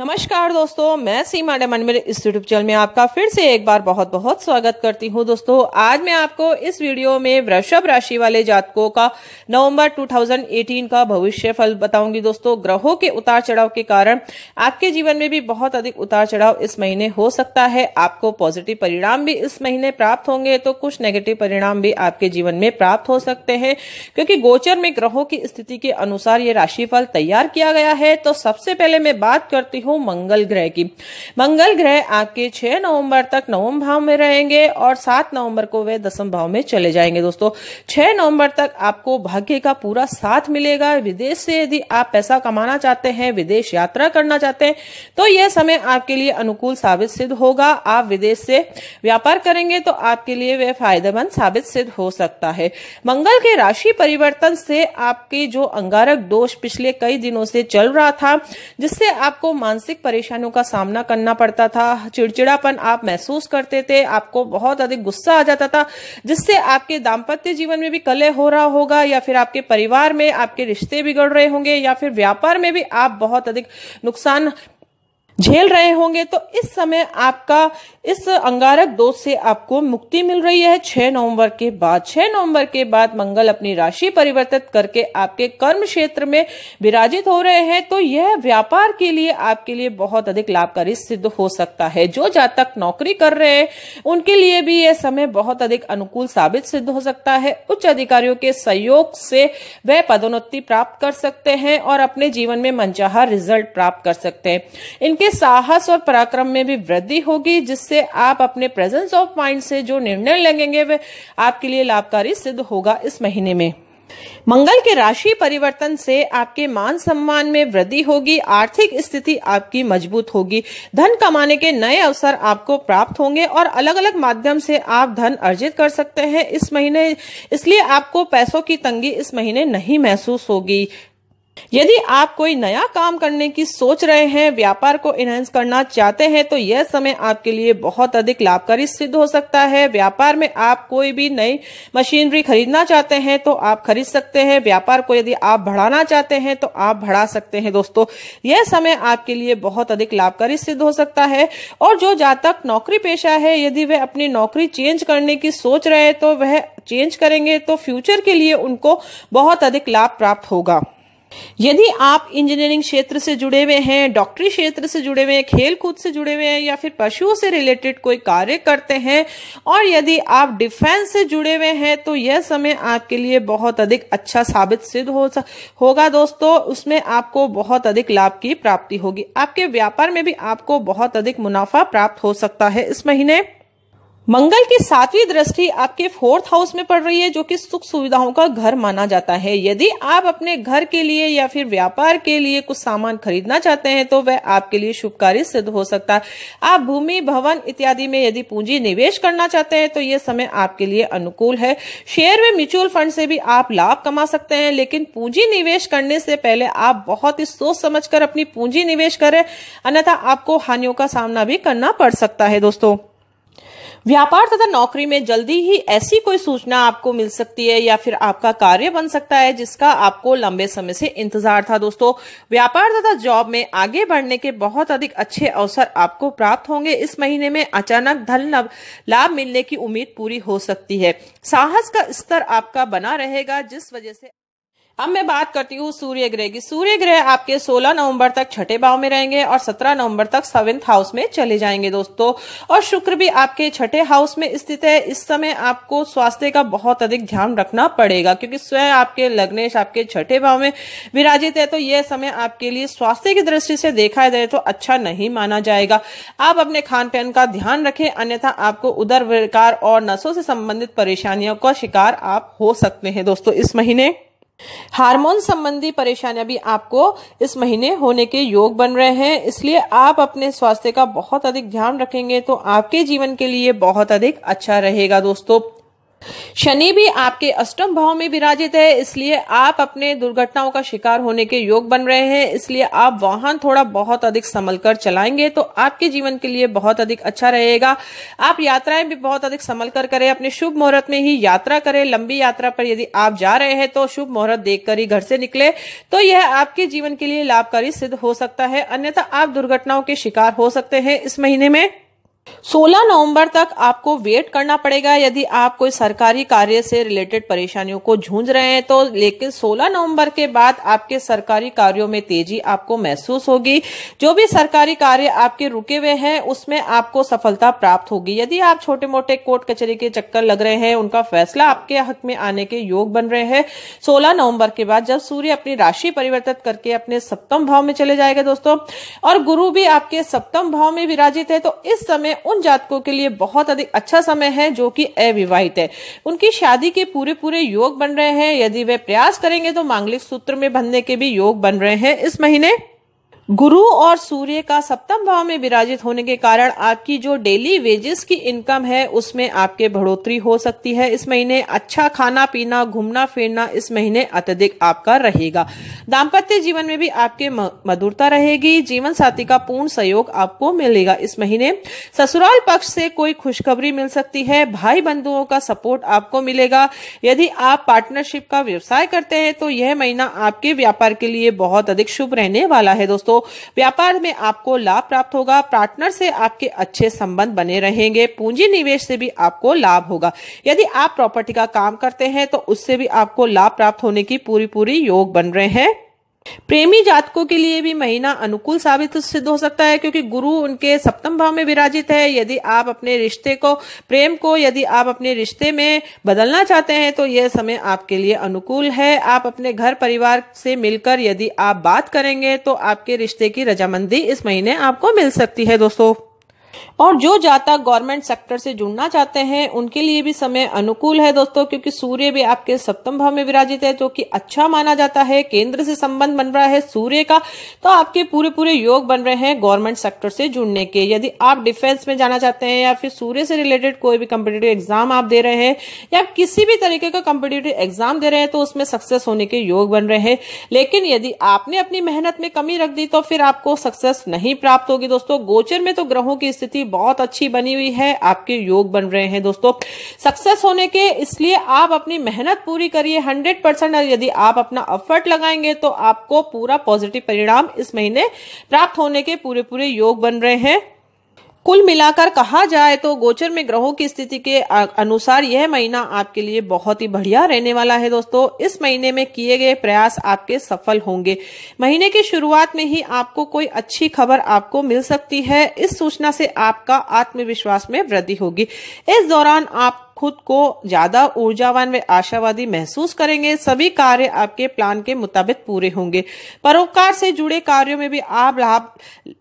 नमस्कार दोस्तों मैं सीमा डेमन मेरे इस यूट्यूब चैनल में आपका फिर से एक बार बहुत बहुत स्वागत करती हूं दोस्तों आज मैं आपको इस वीडियो में वृषभ राशि वाले जातकों का नवंबर 2018 का भविष्य फल बताऊंगी दोस्तों ग्रहों के उतार चढ़ाव के कारण आपके जीवन में भी बहुत अधिक उतार चढ़ाव इस महीने हो सकता है आपको पॉजिटिव परिणाम भी इस महीने प्राप्त होंगे तो कुछ नेगेटिव परिणाम भी आपके जीवन में प्राप्त हो सकते हैं क्योंकि गोचर में ग्रहों की स्थिति के अनुसार ये राशिफल तैयार किया गया है तो सबसे पहले मैं बात करती हो मंगल ग्रह की मंगल ग्रह आपके 6 नवंबर तक नवम भाव में रहेंगे और 7 नवंबर को वे दसम भाव में चले जाएंगे दोस्तों 6 नवंबर तक आपको भाग्य का पूरा साथ मिलेगा विदेश से यदि आप पैसा कमाना चाहते हैं विदेश यात्रा करना चाहते हैं तो यह समय आपके लिए अनुकूल साबित सिद्ध होगा आप विदेश से व्यापार करेंगे तो आपके लिए वह फायदेमंद साबित सिद्ध हो सकता है मंगल के राशि परिवर्तन से आपके जो अंगारक दोष पिछले कई दिनों से चल रहा था जिससे आपको मान मानसिक परेशानियों का सामना करना पड़ता था चिड़चिड़ापन आप महसूस करते थे आपको बहुत अधिक गुस्सा आ जाता था जिससे आपके दाम्पत्य जीवन में भी कलह हो रहा होगा या फिर आपके परिवार में आपके रिश्ते बिगड़ रहे होंगे या फिर व्यापार में भी आप बहुत अधिक नुकसान झेल रहे होंगे तो इस समय आपका इस अंगारक दोष से आपको मुक्ति मिल रही है छह नवंबर के बाद छह नवंबर के बाद मंगल अपनी राशि परिवर्तित करके आपके कर्म क्षेत्र में विराजित हो रहे हैं तो यह व्यापार के लिए आपके लिए बहुत अधिक लाभकारी सिद्ध हो सकता है जो जातक नौकरी कर रहे हैं उनके लिए भी यह समय बहुत अधिक अनुकूल साबित सिद्ध हो सकता है उच्च अधिकारियों के सहयोग से वह पदोन्नति प्राप्त कर सकते हैं और अपने जीवन में मनचाह रिजल्ट प्राप्त कर सकते हैं इनके आपके साहस और पराक्रम में भी वृद्धि होगी जिससे आप अपने प्रेजेंस ऑफ माइंड से जो निर्णय लेंगे वे आपके लिए लाभकारी सिद्ध होगा इस महीने में मंगल के राशि परिवर्तन से आपके मान सम्मान में वृद्धि होगी आर्थिक स्थिति आपकी मजबूत होगी धन कमाने के नए अवसर आपको प्राप्त होंगे और अलग अलग माध्यम से आप धन अर्जित कर सकते हैं इस महीने इसलिए आपको पैसों की तंगी इस महीने नहीं महसूस होगी यदि आप कोई नया काम करने की सोच रहे हैं व्यापार को इनहेंस करना चाहते हैं तो यह समय आपके लिए बहुत अधिक लाभकारी सिद्ध हो सकता है व्यापार में आप कोई भी नई मशीनरी खरीदना चाहते हैं तो आप खरीद सकते हैं व्यापार को यदि आप बढ़ाना चाहते हैं तो आप बढ़ा सकते हैं दोस्तों यह समय आपके लिए बहुत अधिक लाभकारी सिद्ध हो सकता है और जो जातक नौकरी पेशा है यदि वह अपनी नौकरी चेंज करने की सोच रहे हैं तो वह चेंज करेंगे तो फ्यूचर के लिए उनको बहुत अधिक लाभ प्राप्त होगा यदि आप इंजीनियरिंग क्षेत्र से जुड़े हुए हैं डॉक्टरी क्षेत्र से जुड़े हुए हैं खेल कूद से जुड़े हुए हैं या फिर पशुओं से रिलेटेड कोई कार्य करते हैं और यदि आप डिफेंस से जुड़े हुए हैं तो यह समय आपके लिए बहुत अधिक अच्छा साबित सिद्ध हो होगा दोस्तों उसमें आपको बहुत अधिक लाभ की प्राप्ति होगी आपके व्यापार में भी आपको बहुत अधिक मुनाफा प्राप्त हो सकता है इस महीने मंगल की सातवीं दृष्टि आपके फोर्थ हाउस में पड़ रही है जो कि सुख सुविधाओं का घर माना जाता है यदि आप अपने घर के लिए या फिर व्यापार के लिए कुछ सामान खरीदना चाहते हैं तो वह आपके लिए शुभकारी सिद्ध हो सकता है आप भूमि भवन इत्यादि में यदि पूंजी निवेश करना चाहते हैं तो यह समय आपके लिए अनुकूल है शेयर में म्यूचुअल फंड से भी आप लाभ कमा सकते हैं लेकिन पूंजी निवेश करने से पहले आप बहुत ही सोच समझ कर अपनी पूंजी निवेश करें अन्यथा आपको हानियों का सामना भी करना पड़ सकता है दोस्तों व्यापार तथा नौकरी में जल्दी ही ऐसी कोई सूचना आपको मिल सकती है या फिर आपका कार्य बन सकता है जिसका आपको लंबे समय से इंतजार था दोस्तों व्यापार तथा जॉब में आगे बढ़ने के बहुत अधिक अच्छे अवसर आपको प्राप्त होंगे इस महीने में अचानक धन लाभ मिलने की उम्मीद पूरी हो सकती है साहस का स्तर आपका बना रहेगा जिस वजह से अब मैं बात करती हूँ सूर्य ग्रह की सूर्य ग्रह आपके 16 नवंबर तक छठे भाव में रहेंगे और 17 नवंबर तक सेवेंथ हाउस में चले जाएंगे दोस्तों और शुक्र भी आपके छठे हाउस में स्थित है इस समय आपको स्वास्थ्य का बहुत अधिक ध्यान रखना पड़ेगा क्योंकि स्वयं आपके लग्नेश आपके छठे भाव में विराजित है तो यह समय आपके लिए स्वास्थ्य की दृष्टि से देखा जाए तो अच्छा नहीं माना जाएगा आप अपने खान पान का ध्यान रखें अन्यथा आपको उदर विकार और नसों से संबंधित परेशानियों का शिकार आप हो सकते हैं दोस्तों इस महीने हार्मोन संबंधी परेशानियां भी आपको इस महीने होने के योग बन रहे हैं इसलिए आप अपने स्वास्थ्य का बहुत अधिक ध्यान रखेंगे तो आपके जीवन के लिए बहुत अधिक अच्छा रहेगा दोस्तों शनि भी आपके अष्टम भाव में विराजित है इसलिए आप अपने दुर्घटनाओं का शिकार होने के योग बन रहे हैं इसलिए आप वाहन थोड़ा बहुत अधिक संभल कर चलाएंगे तो आपके जीवन के लिए बहुत अधिक अच्छा रहेगा आप यात्राएं भी बहुत अधिक संभल कर करें अपने शुभ मुहूर्त में ही यात्रा करें लंबी यात्रा पर यदि आप जा रहे हैं तो शुभ मुहूर्त देखकर ही घर से निकले तो यह आपके जीवन के लिए लाभकारी सिद्ध हो सकता है अन्यथा आप दुर्घटनाओं के शिकार हो सकते हैं इस महीने में 16 नवंबर तक आपको वेट करना पड़ेगा यदि आप कोई सरकारी कार्य से रिलेटेड परेशानियों को झूंझ रहे हैं तो लेकिन 16 नवंबर के बाद आपके सरकारी कार्यों में तेजी आपको महसूस होगी जो भी सरकारी कार्य आपके रुके हुए हैं उसमें आपको सफलता प्राप्त होगी यदि आप छोटे मोटे कोर्ट कचहरी के चक्कर लग रहे हैं उनका फैसला आपके हक में आने के योग बन रहे हैं सोलह नवम्बर के बाद जब सूर्य अपनी राशि परिवर्तित करके अपने सप्तम भाव में चले जाएगा दोस्तों और गुरु भी आपके सप्तम भाव में विराजित है तो इस समय उन जातकों के लिए बहुत अधिक अच्छा समय है जो कि अविवाहित है उनकी शादी के पूरे पूरे योग बन रहे हैं यदि वे प्रयास करेंगे तो मांगलिक सूत्र में बनने के भी योग बन रहे हैं इस महीने गुरु और सूर्य का सप्तम भाव में विराजित होने के कारण आपकी जो डेली वेजेस की इनकम है उसमें आपके बढ़ोतरी हो सकती है इस महीने अच्छा खाना पीना घूमना फिरना इस महीने अत्यधिक आपका रहेगा दाम्पत्य जीवन में भी आपके मधुरता रहेगी जीवन साथी का पूर्ण सहयोग आपको मिलेगा इस महीने ससुराल पक्ष से कोई खुशखबरी मिल सकती है भाई बंधुओं का सपोर्ट आपको मिलेगा यदि आप पार्टनरशिप का व्यवसाय करते हैं तो यह महीना आपके व्यापार के लिए बहुत अधिक शुभ रहने वाला है दोस्तों व्यापार में आपको लाभ प्राप्त होगा पार्टनर से आपके अच्छे संबंध बने रहेंगे पूंजी निवेश से भी आपको लाभ होगा यदि आप प्रॉपर्टी का काम करते हैं तो उससे भी आपको लाभ प्राप्त होने की पूरी पूरी योग बन रहे हैं प्रेमी जातकों के लिए भी महीना अनुकूल साबित सिद्ध हो सकता है क्योंकि गुरु उनके सप्तम भाव में विराजित है यदि आप अपने रिश्ते को प्रेम को यदि आप अपने रिश्ते में बदलना चाहते हैं तो यह समय आपके लिए अनुकूल है आप अपने घर परिवार से मिलकर यदि आप बात करेंगे तो आपके रिश्ते की रजामंदी इस महीने आपको मिल सकती है दोस्तों और जो जातक गवर्नमेंट सेक्टर से जुड़ना चाहते हैं उनके लिए भी समय अनुकूल है दोस्तों क्योंकि सूर्य भी आपके सप्तम भाव में विराजित है जो कि अच्छा माना जाता है केंद्र से संबंध बन रहा है सूर्य का तो आपके पूरे पूरे योग बन रहे हैं गवर्नमेंट सेक्टर से जुड़ने के यदि आप डिफेंस में जाना चाहते हैं या फिर सूर्य से रिलेटेड कोई भी कम्पिटेटिव एग्जाम आप दे रहे हैं या किसी भी तरीके का कम्पिटेटिव एग्जाम दे रहे हैं तो उसमें सक्सेस होने के योग बन रहे हैं लेकिन यदि आपने अपनी मेहनत में कमी रख दी तो फिर आपको सक्सेस नहीं प्राप्त होगी दोस्तों गोचर में तो ग्रहों की स्थिति बहुत अच्छी बनी हुई है आपके योग बन रहे हैं दोस्तों सक्सेस होने के इसलिए आप अपनी मेहनत पूरी करिए हंड्रेड परसेंट यदि आप अपना अफर्ट लगाएंगे तो आपको पूरा पॉजिटिव परिणाम इस महीने प्राप्त होने के पूरे पूरे योग बन रहे हैं कुल मिलाकर कहा जाए तो गोचर में ग्रहों की स्थिति के अनुसार यह महीना आपके लिए बहुत ही बढ़िया रहने वाला है दोस्तों इस महीने में किए गए प्रयास आपके सफल होंगे महीने की शुरुआत में ही आपको कोई अच्छी खबर आपको मिल सकती है इस सूचना से आपका आत्मविश्वास में वृद्धि होगी इस दौरान आप खुद को ज्यादा ऊर्जावान व आशावादी महसूस करेंगे सभी कार्य आपके प्लान के मुताबिक पूरे होंगे परोपकार से जुड़े कार्यों में भी आप लाभ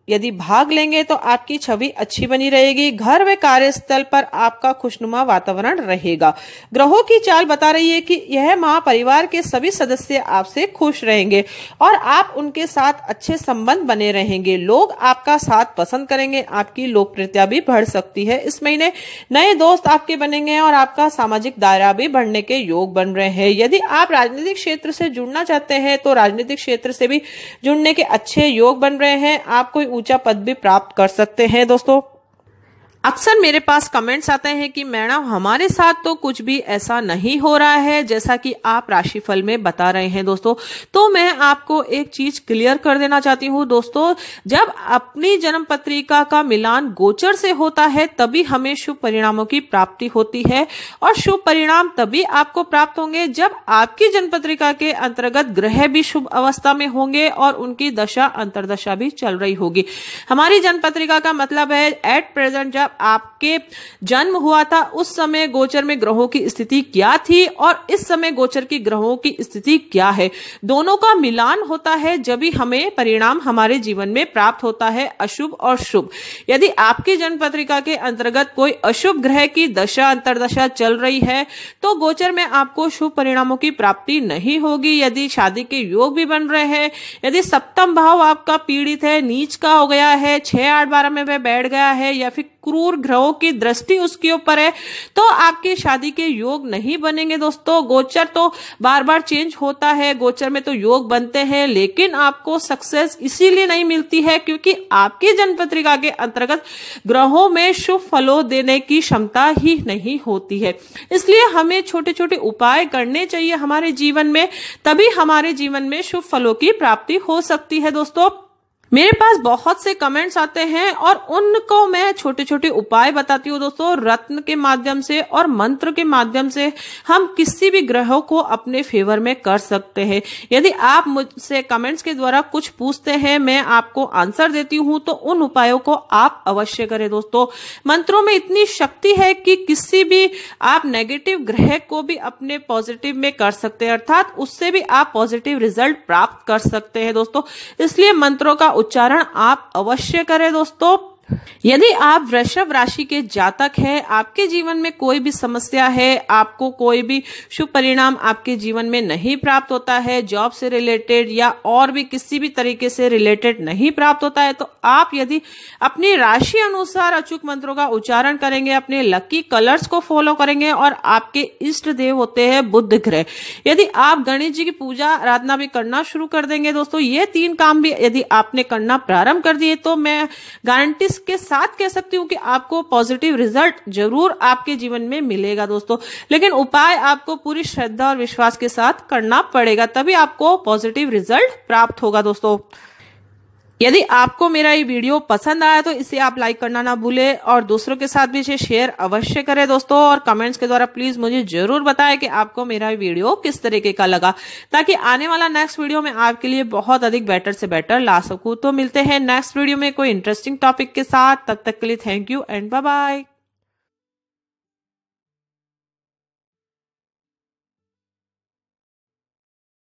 यदि भाग लेंगे तो आपकी छवि अच्छी बनी रहेगी घर व कार्यस्थल पर आपका खुशनुमा वातावरण रहेगा ग्रहों की चाल बता रही है कि यह माँ परिवार के सभी सदस्य आपसे खुश रहेंगे और आप उनके साथ अच्छे संबंध बने रहेंगे लोग आपका साथ पसंद करेंगे आपकी लोकप्रियता भी बढ़ सकती है इस महीने नए दोस्त आपके बनेंगे और आपका सामाजिक दायरा भी बढ़ने के योग बन रहे हैं यदि आप राजनीतिक क्षेत्र से जुड़ना चाहते हैं तो राजनीतिक क्षेत्र से भी जुड़ने के अच्छे योग बन रहे हैं आप कोई ऊंचा पद भी प्राप्त कर सकते हैं दोस्तों अक्सर मेरे पास कमेंट्स आते हैं कि मैडम हमारे साथ तो कुछ भी ऐसा नहीं हो रहा है जैसा कि आप राशिफल में बता रहे हैं दोस्तों तो मैं आपको एक चीज क्लियर कर देना चाहती हूँ दोस्तों जब अपनी जन्म पत्रिका का मिलान गोचर से होता है तभी हमें शुभ परिणामों की प्राप्ति होती है और शुभ परिणाम तभी आपको प्राप्त होंगे जब आपकी जन्म पत्रिका के अंतर्गत ग्रह भी शुभ अवस्था में होंगे और उनकी दशा अंतरदशा भी चल रही होगी हमारी जन्म पत्रिका का मतलब है एट प्रेजेंट जब आपके जन्म हुआ था उस समय गोचर में ग्रहों की स्थिति क्या थी और इस समय गोचर की ग्रहों की स्थिति क्या है दोनों का मिलान होता है जब भी हमें परिणाम हमारे जीवन में प्राप्त होता है अशुभ और शुभ यदि आपकी जन्म पत्रिका के अंतर्गत कोई अशुभ ग्रह की दशा अंतरदशा चल रही है तो गोचर में आपको शुभ परिणामों की प्राप्ति नहीं होगी यदि शादी के योग भी बन रहे हैं यदि सप्तम भाव आपका पीड़ित है नीच का हो गया है छह आठ बारह में वह बैठ गया है या फिर क्रूर ग्रहों की दृष्टि उसके ऊपर है तो आपकी शादी के योग नहीं बनेंगे दोस्तों गोचर तो बार बार चेंज होता है गोचर में तो योग बनते हैं लेकिन आपको सक्सेस इसीलिए नहीं मिलती है क्योंकि आपकी जन्मपत्रिका के अंतर्गत ग्रहों में शुभ फलों देने की क्षमता ही नहीं होती है इसलिए हमें छोटे छोटे उपाय करने चाहिए हमारे जीवन में तभी हमारे जीवन में शुभ फलों की प्राप्ति हो सकती है दोस्तों मेरे पास बहुत से कमेंट्स आते हैं और उनको मैं छोटे छोटे उपाय बताती हूँ दोस्तों रत्न के माध्यम से और मंत्र के माध्यम से हम किसी भी ग्रहों को अपने फेवर में कर सकते हैं यदि आप मुझसे कमेंट्स के द्वारा कुछ पूछते हैं मैं आपको आंसर देती हूँ तो उन उपायों को आप अवश्य करें दोस्तों मंत्रों में इतनी शक्ति है कि किसी भी आप नेगेटिव ग्रह को भी अपने पॉजिटिव में कर सकते हैं अर्थात उससे भी आप पॉजिटिव रिजल्ट प्राप्त कर सकते हैं दोस्तों इसलिए मंत्रों का उच्चारण आप अवश्य करें दोस्तों यदि आप वृषभ राशि के जातक है आपके जीवन में कोई भी समस्या है आपको कोई भी शुभ परिणाम आपके जीवन में नहीं प्राप्त होता है जॉब से रिलेटेड या और भी किसी भी तरीके से रिलेटेड नहीं प्राप्त होता है तो आप यदि अपनी राशि अनुसार अचूक मंत्रों का उच्चारण करेंगे अपने लकी कलर्स को फॉलो करेंगे और आपके इष्ट देव होते हैं बुद्ध ग्रह यदि आप गणेश जी की पूजा आराधना भी करना शुरू कर देंगे दोस्तों ये तीन काम भी यदि आपने करना प्रारंभ कर दिए तो मैं गारंटी इसके साथ कह सकती हूँ कि आपको पॉजिटिव रिजल्ट जरूर आपके जीवन में मिलेगा दोस्तों लेकिन उपाय आपको पूरी श्रद्धा और विश्वास के साथ करना पड़ेगा तभी आपको पॉजिटिव रिजल्ट प्राप्त होगा दोस्तों यदि आपको मेरा ये वीडियो पसंद आया तो इसे आप लाइक करना ना भूले और दूसरों के साथ भी इसे शेयर अवश्य करें दोस्तों और कमेंट्स के द्वारा प्लीज मुझे जरूर बताएं कि आपको मेरा वीडियो किस तरीके का लगा ताकि आने वाला नेक्स्ट वीडियो में आपके लिए बहुत अधिक बेटर से बेटर ला सकूं तो मिलते हैं नेक्स्ट वीडियो में कोई इंटरेस्टिंग टॉपिक के साथ तब तक के लिए thank you and bye bye